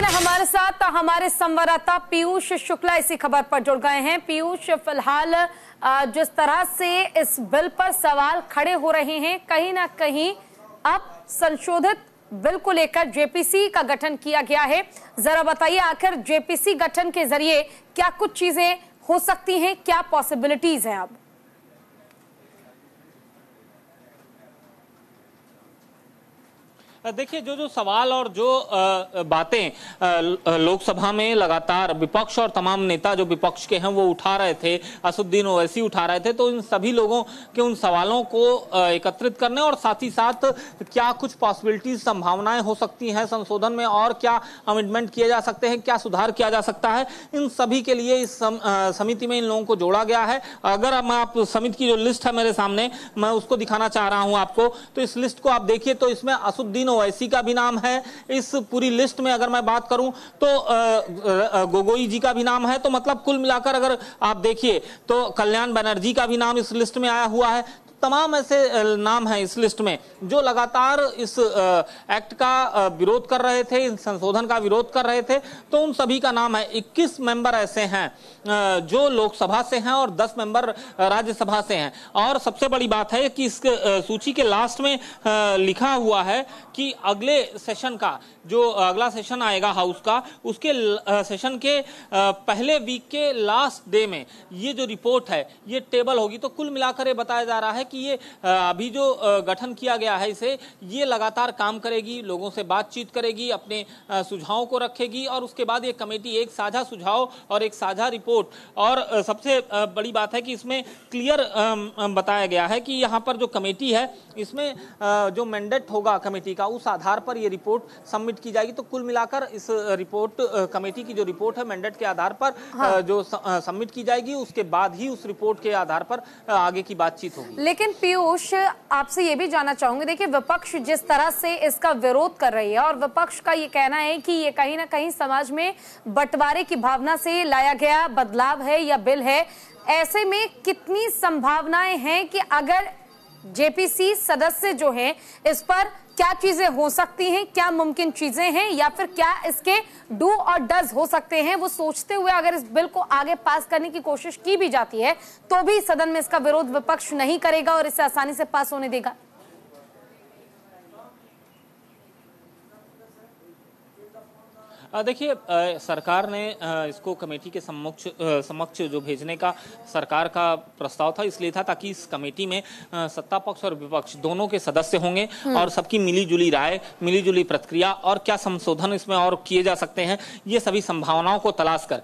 लेकिन हमारे साथ हमारे संवाददाता पीयूष शुक्ला इसी खबर पर जुड़ गए हैं पीयूष फिलहाल जिस तरह से इस बिल पर सवाल खड़े हो रहे हैं कहीं ना कहीं अब संशोधित बिल को लेकर जेपीसी का गठन किया गया है जरा बताइए आखिर जेपीसी गठन के जरिए क्या कुछ चीजें हो सकती हैं क्या पॉसिबिलिटीज हैं अब देखिए जो जो सवाल और जो बातें लोकसभा में लगातार विपक्ष और तमाम नेता जो विपक्ष के हैं वो उठा रहे थे असुद्दीन ओवैसी उठा रहे थे तो इन सभी लोगों के उन सवालों को एकत्रित करने और साथ ही साथ क्या कुछ पॉसिबिलिटीज संभावनाएं हो सकती हैं संशोधन में और क्या अमेंडमेंट किए जा सकते हैं क्या सुधार किया जा सकता है इन सभी के लिए इस समिति में इन लोगों को जोड़ा गया है अगर मैं आप समिति की जो लिस्ट है मेरे सामने मैं उसको दिखाना चाह रहा हूं आपको तो इस लिस्ट को आप देखिए तो इसमें असुद्दीन ओवैसी का भी नाम है इस पूरी लिस्ट में अगर मैं बात करूं तो गोगोई जी का भी नाम है तो मतलब कुल मिलाकर अगर आप देखिए तो कल्याण बनर्जी का भी नाम इस लिस्ट में आया हुआ है तमाम ऐसे नाम हैं इस लिस्ट में जो लगातार इस एक्ट का विरोध कर रहे थे इस संशोधन का विरोध कर रहे थे तो उन सभी का नाम है इक्कीस मेंबर ऐसे हैं जो लोकसभा से हैं और दस मेंबर राज्यसभा से हैं और सबसे बड़ी बात है कि इस सूची के लास्ट में लिखा हुआ है कि अगले सेशन का जो अगला सेशन आएगा हाउस का उसके सेशन के पहले वीक के लास्ट डे में ये जो रिपोर्ट है ये टेबल होगी तो कुल मिलाकर ये बताया जा रहा है कि ये अभी जो गठन किया गया है इसे ये लगातार काम करेगी लोगों से बातचीत करेगी अपने सुझावों को रखेगी और उसके बाद ये कमेटी एक साझा सुझाव और एक साझा रिपोर्ट और सबसे बड़ी बात है कि इसमें क्लियर बताया गया है कि यहाँ पर जो कमेटी है इसमें जो मैंडेट होगा कमेटी का उस आधार पर यह रिपोर्ट सबमिट की जाएगी तो कुल मिलाकर इस रिपोर्ट कमेटी की जो रिपोर्ट है मैंडेट के आधार पर हाँ। जो सबमिट की जाएगी उसके बाद ही उस रिपोर्ट के आधार पर आगे की बातचीत होगी लेकिन पीयूष आपसे ये भी जानना चाहूंगी देखिए विपक्ष जिस तरह से इसका विरोध कर रही है और विपक्ष का ये कहना है कि ये कहीं ना कहीं समाज में बंटवारे की भावना से लाया गया बदलाव है या बिल है ऐसे में कितनी संभावनाएं हैं कि अगर जेपीसी सदस्य जो हैं इस पर क्या चीजें हो सकती हैं क्या मुमकिन चीजें हैं या फिर क्या इसके डू और डज हो सकते हैं वो सोचते हुए अगर इस बिल को आगे पास करने की कोशिश की भी जाती है तो भी सदन में इसका विरोध विपक्ष नहीं करेगा और इसे आसानी से पास होने देगा देखिए सरकार ने इसको कमेटी के समक्ष समक्ष जो भेजने का सरकार का प्रस्ताव था इसलिए था ताकि इस कमेटी में सत्ता पक्ष और विपक्ष दोनों के सदस्य होंगे हम्म। और सबकी मिलीजुली राय मिलीजुली प्रतिक्रिया और क्या संशोधन इसमें और किए जा सकते हैं ये सभी संभावनाओं को तलाश कर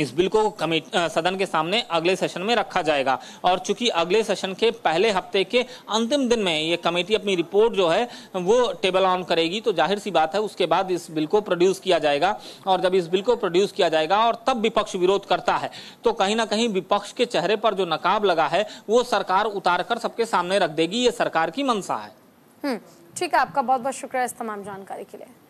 इस बिल को कमेट सदन के सामने अगले सेशन में रखा जाएगा और चूंकि अगले सेशन के पहले हफ्ते के अंतिम दिन में ये कमेटी अपनी रिपोर्ट जो है वो टेबल ऑन करेगी तो जाहिर सी बात है उसके बाद इस बिल को प्रोड्यूस किया जाएगा और जब इस बिल को प्रोड्यूस किया जाएगा और तब विपक्ष विरोध करता है तो कहीं ना कहीं विपक्ष के चेहरे पर जो नकाब लगा है वो सरकार उतार कर सबके सामने रख देगी ये सरकार की मंशा है हम्म, ठीक है आपका बहुत बहुत शुक्रिया इस तमाम जानकारी के लिए